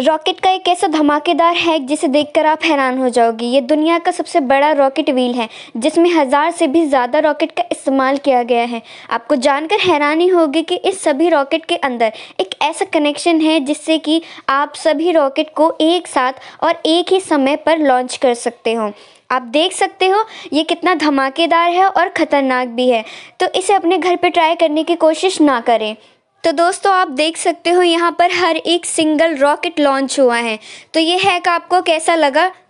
rocket का एक ऐसा धमाकेदार है जिसे देखकर आप हैरान हो जाओगे ये दुनिया का सबसे बड़ा रॉकेट व्हील है जिसमें हज़ार से भी ज़्यादा रॉकेट का इस्तेमाल किया गया है आपको जानकर हैरानी होगी कि इस सभी रॉकेट के अंदर एक ऐसा कनेक्शन है जिससे कि आप सभी रॉकेट को एक साथ और एक ही समय पर लॉन्च कर सकते हो आप देख सकते हो ये कितना धमाकेदार है और ख़तरनाक भी है तो इसे अपने घर पर ट्राई करने की कोशिश ना करें तो दोस्तों आप देख सकते हो यहाँ पर हर एक सिंगल रॉकेट लॉन्च हुआ है तो ये हैक आपको कैसा लगा